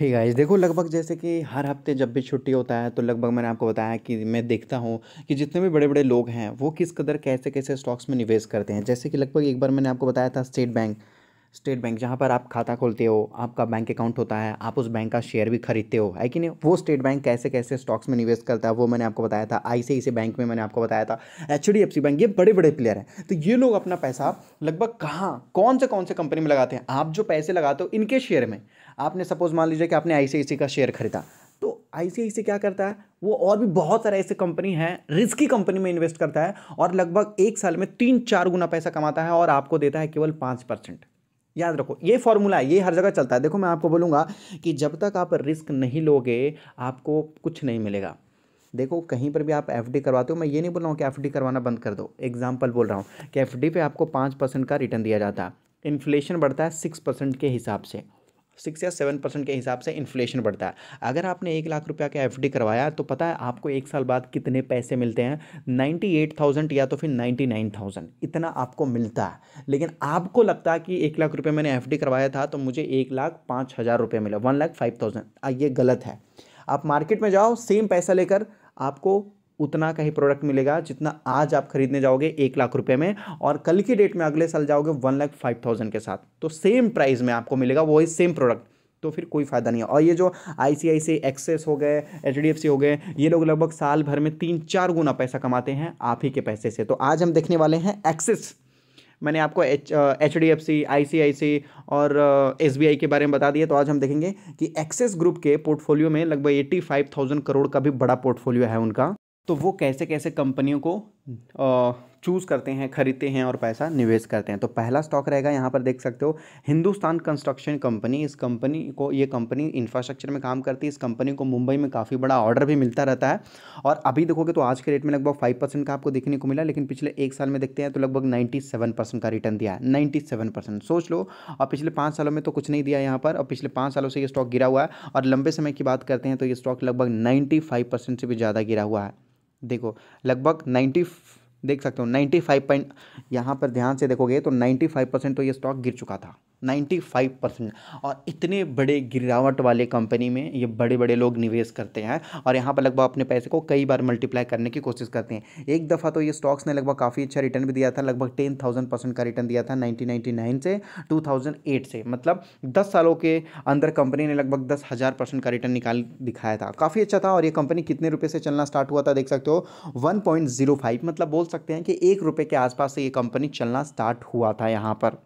हे hey guys देखो लगभग जैसे कि हर हफ्ते जब भी छुट्टी होता है तो लगभग मैंने आपको बताया कि मैं देखता हूँ कि जितने भी बड़े बड़े लोग हैं वो किस कदर कैसे कैसे स्टॉक्स में निवेश करते हैं जैसे कि लगभग एक बार मैंने आपको बताया था स्टेट बैंक स्टेट बैंक जहाँ पर आप खाता खोलते हो आपका बैंक अकाउंट होता है आप उस बैंक का शेयर भी खरीदते हो है कि नहीं वो स्टेट बैंक कैसे कैसे स्टॉक्स में निवेश करता है वो मैंने आपको बताया था आई बैंक में मैंने आपको बताया था एच बैंक ये बड़े बड़े प्लेयर हैं तो ये लोग अपना पैसा लगभग कहाँ कौन से कौन से कंपनी में लगाते हैं आप जो पैसे लगाते हो इनके शेयर में आपने सपोज मान लीजिए कि आपने आई का शेयर खरीदा तो आई क्या करता है वो और भी बहुत सारे ऐसे कंपनी हैं रिस्की कंपनी में इन्वेस्ट करता है और लगभग एक साल में तीन चार गुना पैसा कमाता है और आपको देता है केवल पाँच परसेंट याद रखो ये फॉर्मूला है ये हर जगह चलता है देखो मैं आपको बोलूँगा कि जब तक आप रिस्क नहीं लोगे आपको कुछ नहीं मिलेगा देखो कहीं पर भी आप एफ करवाते हो मैं ये नहीं बोल रहा हूँ कि एफ करवाना बंद कर दो एग्जाम्पल बोल रहा हूँ कि एफ पे आपको पाँच परसेंट का रिटर्न दिया जाता है इन्फ्लेशन बढ़ता है सिक्स परसेंट के हिसाब से सिक्स या सेवन परसेंट के हिसाब से इन्फ्लेशन बढ़ता है अगर आपने एक लाख रुपया का एफ करवाया तो पता है आपको एक साल बाद कितने पैसे मिलते हैं नाइन्टी एट थाउजेंड या तो फिर नाइन्टी नाइन थाउजेंड इतना आपको मिलता है लेकिन आपको लगता है कि एक लाख रुपये मैंने एफ करवाया था तो मुझे एक लाख पाँच हज़ार रुपये मिला वन लाख फाइव थाउजेंड ये गलत है आप मार्केट में जाओ सेम पैसा लेकर आपको उतना का ही प्रोडक्ट मिलेगा जितना आज आप खरीदने जाओगे एक लाख रुपये में और कल की डेट में अगले साल जाओगे वन लाख फाइव थाउजेंड के साथ तो सेम प्राइस में आपको मिलेगा वही सेम प्रोडक्ट तो फिर कोई फ़ायदा नहीं है और ये जो आई सी आई सी एक्सेस हो गए एच डी एफ सी हो गए ये लोग लगभग साल भर में तीन चार गुना पैसा कमाते हैं आप ही के पैसे से तो आज हम देखने वाले हैं एक्सेस मैंने आपको H H D F C I C I C I S B I के बारे में बता दिया तो आज हम देखेंगे कि एक्सेस ग्रुप के पोर्टफोलियो में लगभग एट्टी फाइव थाउजेंड करोड़ का भी बड़ा पोर्टफोलियो है उनका तो वो कैसे कैसे कंपनियों को चूज़ करते हैं ख़रीदते हैं और पैसा निवेश करते हैं तो पहला स्टॉक रहेगा यहाँ पर देख सकते हो हिंदुस्तान कंस्ट्रक्शन कंपनी इस कंपनी को ये कंपनी इंफ्रास्ट्रक्चर में काम करती है इस कंपनी को मुंबई में काफ़ी बड़ा ऑर्डर भी मिलता रहता है और अभी देखोगे तो आज के रेट में लगभग फाइव परसेंट का आपको देखने को मिला लेकिन पिछले एक साल में देखते हैं तो लगभग नाइन्टी सेवन परसेंट का रिटर्न दिया है नाइन्टी सेवन परसेंट सोच लो और पिछले पाँच सालों में तो कुछ नहीं दिया यहाँ पर और पिछले पाँच सालों से ये स्टॉक गिरा हुआ है और लंबे समय की बात करते हैं तो ये स्टॉक लगभग नाइन्टी फाइव परसेंट से भी ज़्यादा गिरा हुआ है देखो लगभग नाइन्टी देख सकते हो नाइन्टी फाइव पॉइंट यहाँ पर ध्यान से देखोगे तो नाइन्टी फाइव परसेंट तो ये स्टॉक गिर चुका था 95 परसेंट और इतने बड़े गिरावट वाले कंपनी में ये बड़े बड़े लोग निवेश करते हैं और यहाँ पर लगभग अपने पैसे को कई बार मल्टीप्लाई करने की कोशिश करते हैं एक दफ़ा तो ये स्टॉक्स ने लगभग काफ़ी अच्छा रिटर्न भी दिया था लगभग टेन थाउजेंड परसेंट का रिटर्न दिया था नाइनटीन से टू से मतलब दस सालों के अंदर कंपनी ने लगभग दस हज़ार परसेंट का रिटर्न निकाल दिखाया था काफ़ी अच्छा था और ये कंपनी कितने रुपये से चलना स्टार्ट हुआ था देख सकते हो वन मतलब बोल सकते हैं कि एक रुपये के आसपास से ये कंपनी चलना स्टार्ट हुआ था यहाँ पर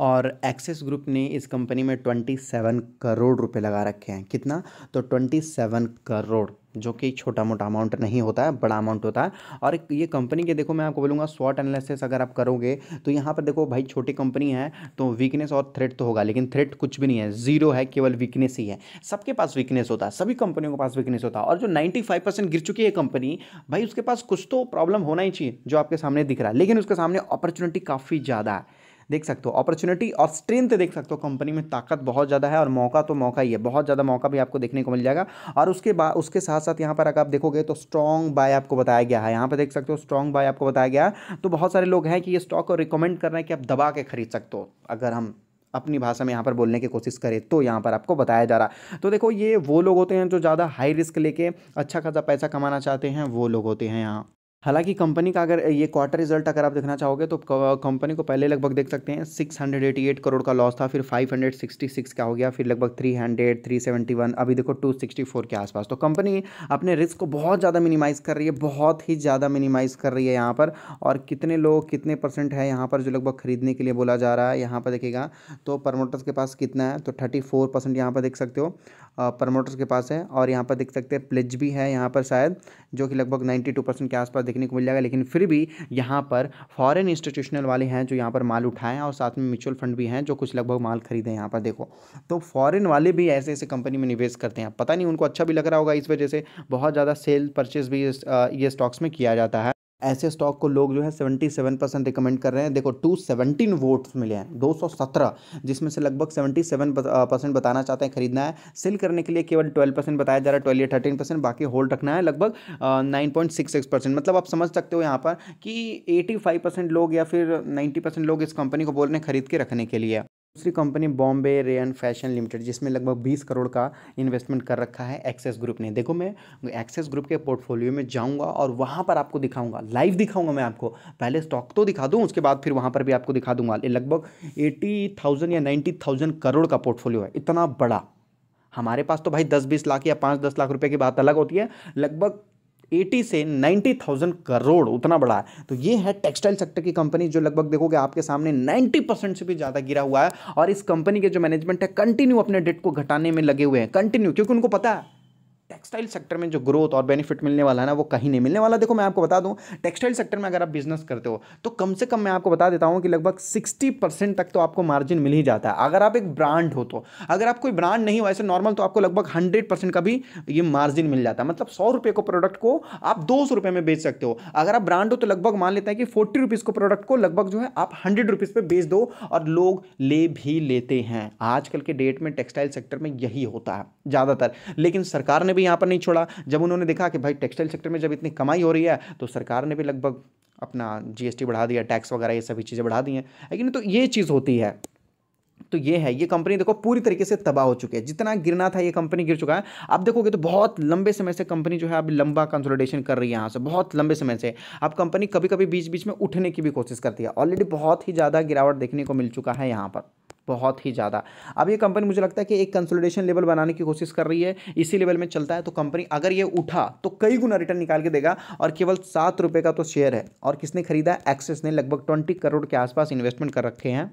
और एक्सिस ग्रुप ने इस कंपनी में ट्वेंटी सेवन करोड़ रुपए लगा रखे हैं कितना तो ट्वेंटी सेवन करोड़ जो कि छोटा मोटा अमाउंट नहीं होता है बड़ा अमाउंट होता है और ये कंपनी के देखो मैं आपको बोलूँगा शॉर्ट एनालिसिस अगर आप करोगे तो यहाँ पर देखो भाई छोटी कंपनी है तो वीकनेस और थ्रेट तो होगा लेकिन थ्रेट कुछ भी नहीं है जीरो है केवल वीकनेस ही है सबके पास वीकनेस होता है सभी कंपनियों के पास वीकनेस होता है और जो नाइन्टी फाइव परसेंट गिर चुकी है कंपनी भाई उसके पास कुछ तो प्रॉब्लम होना ही चाहिए जो आपके सामने दिख रहा है लेकिन उसके सामने अपॉर्चुनिटी काफ़ी ज़्यादा है देख सकते हो अपॉर्चुनिटी और स्ट्रेंथ देख सकते हो कंपनी में ताकत बहुत ज़्यादा है और मौका तो मौका ही है बहुत ज़्यादा मौका भी आपको देखने को मिल जाएगा और उसके बाद उसके साथ साथ यहाँ पर अगर आप देखोगे तो स्ट्रॉन्ग बाय आपको बताया गया है यहाँ पर देख सकते हो स्ट्रॉन्ग बाय आपको बताया गया है तो बहुत सारे लोग हैं कि ये स्टॉक को रिकमेंड कर रहे हैं कि आप दबा के खरीद सकते हो अगर हम अपनी भाषा में यहाँ पर बोलने की कोशिश करें तो यहाँ पर आपको बताया जा रहा है तो देखो ये वो लोग होते हैं जो ज़्यादा हाई रिस्क लेके अच्छा खासा पैसा कमाना चाहते हैं वो लोग होते हैं यहाँ हालांकि कंपनी का अगर ये क्वार्टर रिजल्ट अगर आप देखना चाहोगे तो कंपनी को पहले लगभग देख सकते हैं 688 करोड़ का लॉस था फिर 566 का हो गया फिर लगभग 300 371 अभी देखो 264 के आसपास तो कंपनी अपने रिस्क को बहुत ज़्यादा मिनिमाइज़ कर रही है बहुत ही ज़्यादा मिनिमाइज़ कर रही है यहाँ पर और कितने लोग कितने परसेंट है यहाँ पर जो लगभग खरीदने के लिए बोला जा रहा है यहाँ पर देखेगा तो प्रमोटर्स के पास कितना है तो थर्टी फोर यहाँ पर देख सकते हो प्रमोटर्स के पास है और यहाँ पर देख सकते हैं प्लेज भी है यहाँ पर शायद जो कि लगभग 92 परसेंट के आसपास देखने को मिल जाएगा लेकिन फिर भी यहाँ पर फॉरेन इंस्टीट्यूशनल वाले हैं जो यहाँ पर माल उठाएँ और साथ में म्यूचुअल फंड भी हैं जो कुछ लगभग माल खरीदें यहाँ पर देखो तो फॉरेन वाले भी ऐसे ऐसे कंपनी में निवेश करते हैं पता नहीं उनको अच्छा भी लग रहा होगा इस वजह से बहुत ज़्यादा सेल परचेज भी ये स्टॉक्स में किया जाता है ऐसे स्टॉक को लोग जो है 77 परसेंट रिकमेंड कर रहे हैं देखो 217 वोट्स मिले हैं 217 जिसमें से लगभग 77 परसेंट बताना चाहते हैं खरीदना है सेल करने के लिए केवल 12 परसेंट बताया जा रहा है ट्वेल्व या थर्टीन परसेंट बाकी होल्ड रखना है लगभग 9.66 परसेंट मतलब आप समझ सकते हो यहाँ पर कि 85 परसेंट लोग या फिर 90 परसेंट लोग इस कंपनी को बोल रहे हैं खरीद के रखने के लिए दूसरी कंपनी बॉम्बे रेयन फैशन लिमिटेड जिसमें लगभग 20 करोड़ का इन्वेस्टमेंट कर रखा है एक्सेस ग्रुप ने देखो मैं एक्सेस ग्रुप के पोर्टफोलियो में जाऊंगा और वहाँ पर आपको दिखाऊंगा लाइव दिखाऊंगा मैं आपको पहले स्टॉक तो दिखा दूँ उसके बाद फिर वहाँ पर भी आपको दिखा दूंगा लगभग एटी थाउजेंड या नाइन्टी थाउजेंड करोड़ का पोर्टफोलियो है इतना बड़ा हमारे पास तो भाई दस बीस लाख या पाँच दस लाख रुपए की बात अलग होती है लगभग एटी से नाइन्टी थाउजेंड करोड़ उतना बड़ा है तो ये है टेक्सटाइल सेक्टर की कंपनी जो लगभग देखोगे आपके सामने नाइन्टी परसेंट से भी ज़्यादा गिरा हुआ है और इस कंपनी के जो मैनेजमेंट है कंटिन्यू अपने डेट को घटाने में लगे हुए हैं कंटिन्यू क्योंकि उनको पता है टेक्सटाइल सेक्टर में जो ग्रोथ और बेनिफिट मिलने वाला है ना वो कहीं नहीं मिलने वाला देखो मैं आपको बता दूं टेक्सटाइल सेक्टर में अगर आप बिजनेस करते हो तो कम से कम मैं आपको बता देता हूं कि लगभग 60 परसेंट तक तो आपको मार्जिन मिल ही जाता है अगर आप एक ब्रांड हो तो अगर आप कोई ब्रांड नहीं हो ऐसे नॉर्मल तो आपको लगभग हंड्रेड परसेंट का भी ये मार्जिन मिल जाता है मतलब सौ रुपये को प्रोडक्ट को आप दो सौ में बेच सकते हो अगर आप ब्रांड हो तो लगभग मान लेते हैं कि फोर्टी रुपीज़ को प्रोडक्ट को लगभग जो है आप हंड्रेड रुपीज़ पर बेच दो और लोग ले भी लेते हैं आजकल के डेट में टेक्सटाइल सेक्टर में यही होता है ज़्यादातर लेकिन सरकार ने भी यहाँ पर नहीं छोड़ा जब उन्होंने देखा कि भाई टेक्सटाइल सेक्टर में जब इतनी कमाई हो रही है तो सरकार ने भी लगभग अपना जीएसटी बढ़ा दिया टैक्स वगैरह ये सभी चीज़ें बढ़ा दी हैं लेकिन तो ये चीज़ होती है तो ये है ये कंपनी देखो पूरी तरीके से तबाह हो चुकी है जितना गिरना था ये कंपनी गिर चुका है आप देखोगे तो बहुत लंबे समय से कंपनी जो है अभी लंबा कंसोलिडेशन कर रही है यहाँ से बहुत लंबे समय से अब कंपनी कभी कभी बीच बीच में उठने की भी कोशिश करती है ऑलरेडी बहुत ही ज़्यादा गिरावट देखने को मिल चुका है यहाँ पर बहुत ही ज़्यादा अब ये कंपनी मुझे लगता है कि एक कंसोलिडेशन लेवल बनाने की कोशिश कर रही है इसी लेवल में चलता है तो कंपनी अगर ये उठा तो कई गुना रिटर्न निकाल के देगा और केवल सात रुपये का तो शेयर है और किसने खरीदा एक्सेस ने लगभग ट्वेंटी करोड़ के आसपास इन्वेस्टमेंट कर रखे हैं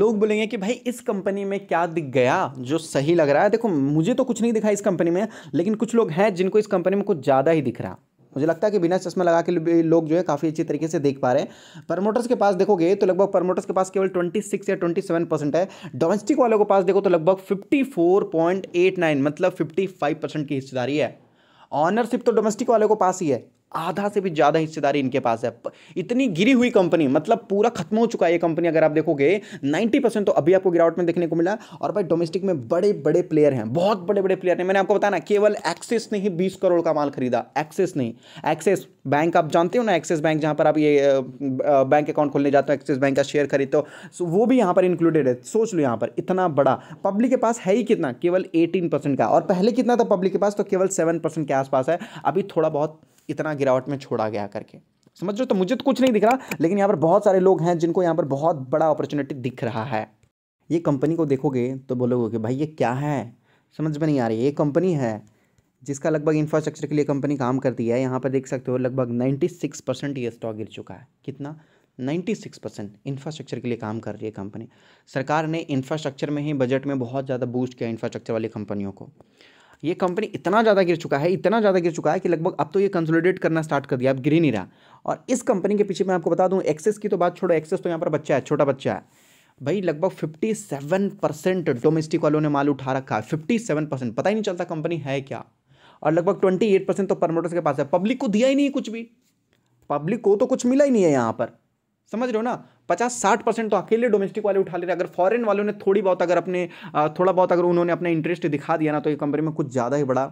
लोग बोलेंगे कि भाई इस कंपनी में क्या दिख गया जो सही लग रहा है देखो मुझे तो कुछ नहीं दिखा इस कंपनी में लेकिन कुछ लोग हैं जिनको इस कंपनी में कुछ ज़्यादा ही दिख रहा मुझे लगता है कि बिना चश्मा लगा के लोग जो है काफ़ी अच्छी तरीके से देख पा रहे हैं प्रमोटर्स के पास देखोगे तो लगभग प्रमोटर्स के पास केवल ट्वेंटी सिक्स या ट्वेंटी सेवन परसेंट है डोमेस्टिक वालों के पास देखो तो लगभग fifty four point eight nine मतलब फिफ्टी फाइव परसेंट की हिस्सेदारी है ऑनरशिप तो डोमेस्टिक वालों के पास ही है आधा से भी ज़्यादा हिस्सेदारी इनके पास है इतनी गिरी हुई कंपनी मतलब पूरा खत्म हो चुका है ये कंपनी अगर आप देखोगे 90 परसेंट तो अभी आपको गिरावट में देखने को मिला और भाई डोमेस्टिक में बड़े बड़े प्लेयर हैं बहुत बड़े बड़े प्लेयर हैं मैंने आपको बताया ना केवल एक्सेस ने ही बीस करोड़ का माल खरीदा एक्सेस नहीं एक्सेस बैंक आप जानते हो ना एक्सेस बैंक जहाँ पर आप ये बैंक अकाउंट खोलने जाते हो एक्सेस बैंक का शेयर खरीदते हो वो भी यहाँ पर इंक्लूडेड है सोच लो यहाँ पर इतना बड़ा पब्लिक के पास है ही कितना केवल एटीन परसेंट का और पहले कितना था पब्लिक के पास तो केवल सेवन परसेंट के आसपास है अभी थोड़ा बहुत इतना गिरावट में छोड़ा गया करके समझ रहे तो मुझे तो कुछ नहीं दिख रहा लेकिन यहाँ पर बहुत सारे लोग हैं जिनको यहाँ पर बहुत बड़ा अपॉर्चुनिटी दिख रहा है ये कंपनी को देखोगे तो बोलोगे कि भाई ये क्या है समझ में नहीं आ रही ये कंपनी है जिसका लगभग इंफ्रास्ट्रक्चर के लिए कंपनी काम करती है यहाँ पर देख सकते हो लगभग सिक्स परसेंट ये स्टॉक गिर चुका है कितना नाइन्टी सिक्स परसेंट इंफ्रास्ट्रक्चर के लिए काम कर रही है कंपनी सरकार ने इंफ्रास्ट्रक्चर में ही बजट में बहुत ज़्यादा बूस्ट किया इंफ्रास्ट्रक्चर वाली कंपनियों को ये कंपनी इतना ज़्यादा गिर चुका है इतना ज़्यादा गिर चुका है कि लगभग अब तो ये कंसोलिडेट करना स्टार्ट कर दिया अब गिर ही नहीं रहा और इस कंपनी के पीछे मैं आपको बता दूँ एक्सेस की तो बात छोड़ो एक्सेस तो यहाँ पर बच्चा है छोटा बच्चा है भाई लगभग 57 परसेंट डोमेस्टिक वालों ने माल उठा रखा है 57 परसेंट पता ही नहीं चलता कंपनी है क्या और लगभग 28 परसेंट तो प्रमोटर्स के पास है पब्लिक को दिया ही नहीं कुछ भी पब्लिक को तो कुछ मिला ही नहीं है यहाँ पर समझ रहे हो ना पचास साठ परसेंट तो अकेले डोमेस्टिक वाले उठा ले रहे अगर फॉरेन वालों ने थोड़ी बहुत अगर अपने थोड़ा बहुत अगर उन्होंने अपना इंटरेस्ट दिखा दिया ना तो ये कंपनी में कुछ ज़्यादा ही बड़ा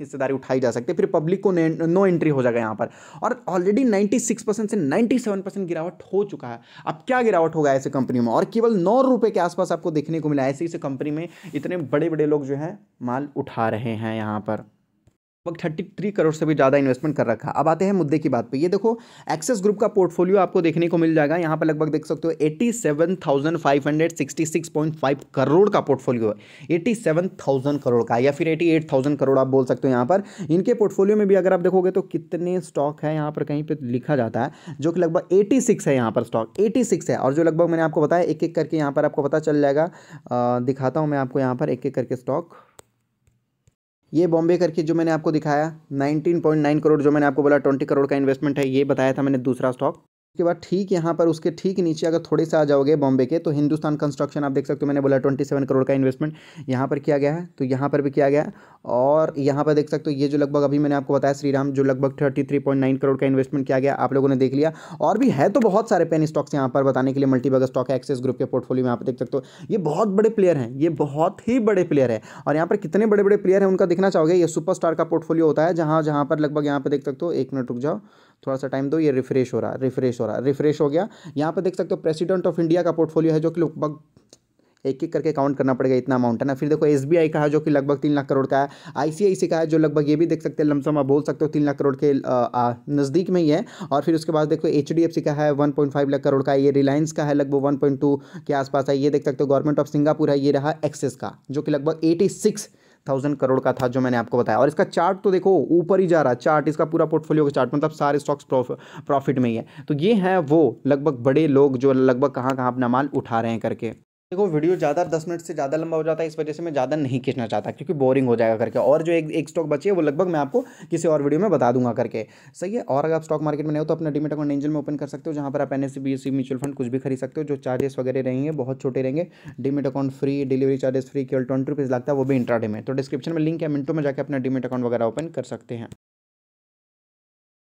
हिस्सेदारी उठाई जा सकती है फिर पब्लिक को नो एंट्री हो जाएगा यहाँ पर और ऑलरेडी 96 परसेंट से 97 परसेंट गिरावट हो चुका है अब क्या गिरावट होगा ऐसे कंपनी में और केवल नौ रुपये के आसपास आपको देखने को मिला ऐसे ऐसे कंपनी में इतने बड़े बड़े लोग जो हैं माल उठा रहे हैं यहाँ पर लगभग थर्टी थ्री करोड़ से भी ज़्यादा इन्वेस्टमेंट कर रखा अब आते हैं मुद्दे की बात पे ये देखो एक्सेस ग्रुप का पोर्टफोलियो आपको देखने को मिल जाएगा यहाँ पर लगभग देख सकते हो eighty seven thousand five hundred sixty six point five crore का पोर्टफोलियो है एटी सेवन थाउजेंड करोड़ का या फिर एटी एट थाउजेंड करोड़ आप बोल सकते हो यहाँ पर इनके पोर्टफोलियो में भी अगर आप देखोगे तो कितने स्टॉक है यहाँ पर कहीं पर लिखा जाता है जो कि लगभग एटी सिक्स है यहाँ पर स्टॉक एटी सिक्स है और जो लगभग मैंने आपको बताया एक एक करके यहाँ पर आपको पता चल जाएगा दिखाता हूँ मैं आपको यहाँ पर एक एक करके स्टॉक ये बॉम्बे करके जो मैंने आपको दिखाया 19.9 करोड़ जो मैंने आपको बोला 20 करोड़ का इन्वेस्टमेंट है ये बताया था मैंने दूसरा स्टॉक उसके बाद ठीक यहाँ पर उसके ठीक नीचे अगर थोड़े से आ जाओगे बॉम्बे के तो हिंदुस्तान कंस्ट्रक्शन आप देख सकते हो मैंने बोला 27 करोड़ का इन्वेस्टमेंट यहाँ पर किया गया है तो यहाँ पर भी किया गया और यहाँ पर देख सकते हो ये जो लगभग अभी मैंने आपको बताया श्रीराम जो लगभग thirty three point nine crore का इन्वेस्टमेंट किया गया आप लोगों ने देख लिया और भी है तो बहुत सारे पेन स्टॉक्स यहाँ पर बताने के लिए मल्टीबग स्टॉक है एक्सेस ग्रुप के पोर्टफोलियो में यहाँ पर देख सकते हो ये बहुत बड़े प्लेयर हैं ये बहुत ही बड़े प्लेयर है और यहाँ पर कितने बड़े बड़े प्लेयर हैं उनका देखना चाहोगे ये सुपरस्टार का पोर्टफोलियो होता है जहाँ जहाँ पर लगभग यहाँ पर देख सकते हो एक मिनट रुक जाओ थोड़ा सा टाइम दो ये रिफ्रेश हो रहा है रिफ्रेश हो रहा है रिफ्रेश हो गया यहाँ पर देख सकते हो प्रेसिडेंट ऑफ इंडिया का पोर्टफोलियो है जो कि लगभग एक एक करके काउंट करना पड़ेगा इतना अमाउंट है ना फिर देखो एस का है जो कि लगभग तीन लाख करोड़ का है आई का है जो लगभग ये भी देख सकते हैं लमसम आप बोल सकते हो तीन लाख करोड़ के नज़दीक में ही है और फिर उसके बाद देखो एच का है one point five lakh crore का है ये रिलायंस का है लगभग वन के आसपास है ये देख सकते हो गवर्नमेंट ऑफ सिंगापुर है ये रहा एक्सेस का जो कि लगभग एटी थाउजेंड करोड़ का था जो मैंने आपको बताया और इसका चार्ट तो देखो ऊपर ही जा रहा है चार्ट इसका पूरा पोर्टफोलियो का चार्ट मतलब सारे स्टॉक्स प्रॉफिट में ही है तो ये है वो लगभग बड़े लोग जो लगभग कहाँ कहाँ अपना माल उठा रहे हैं करके देखो वीडियो ज़्यादा दस मिनट से ज़्यादा लंबा हो जाता है इस वजह से मैं ज़्यादा नहीं खींचना चाहता क्योंकि बोरिंग हो जाएगा करके और जो एक एक स्टॉक बची है वो लगभग मैं आपको किसी और वीडियो में बता दूंगा करके सही है और अगर आप स्टॉक मार्केट में नहीं हो तो अपना डिमेट अकाउंट एंजल में ओपन कर सकते हो जहाँ पर आप एन एस म्यूचुअल फंड कुछ भी खरीद सकते हो जो चार्जेस वगैरह रहेंगे बहुत छोटे रहेंगे demat account free delivery charges free केवल ट्वेंटी रुपीज़ लगता है वो भी इंट्राडे में तो डिस्क्रिप्शन में लिंक है मिनटों में जाकर अपना डिमेट अकाउंट वगैरह ओपन कर सकते हैं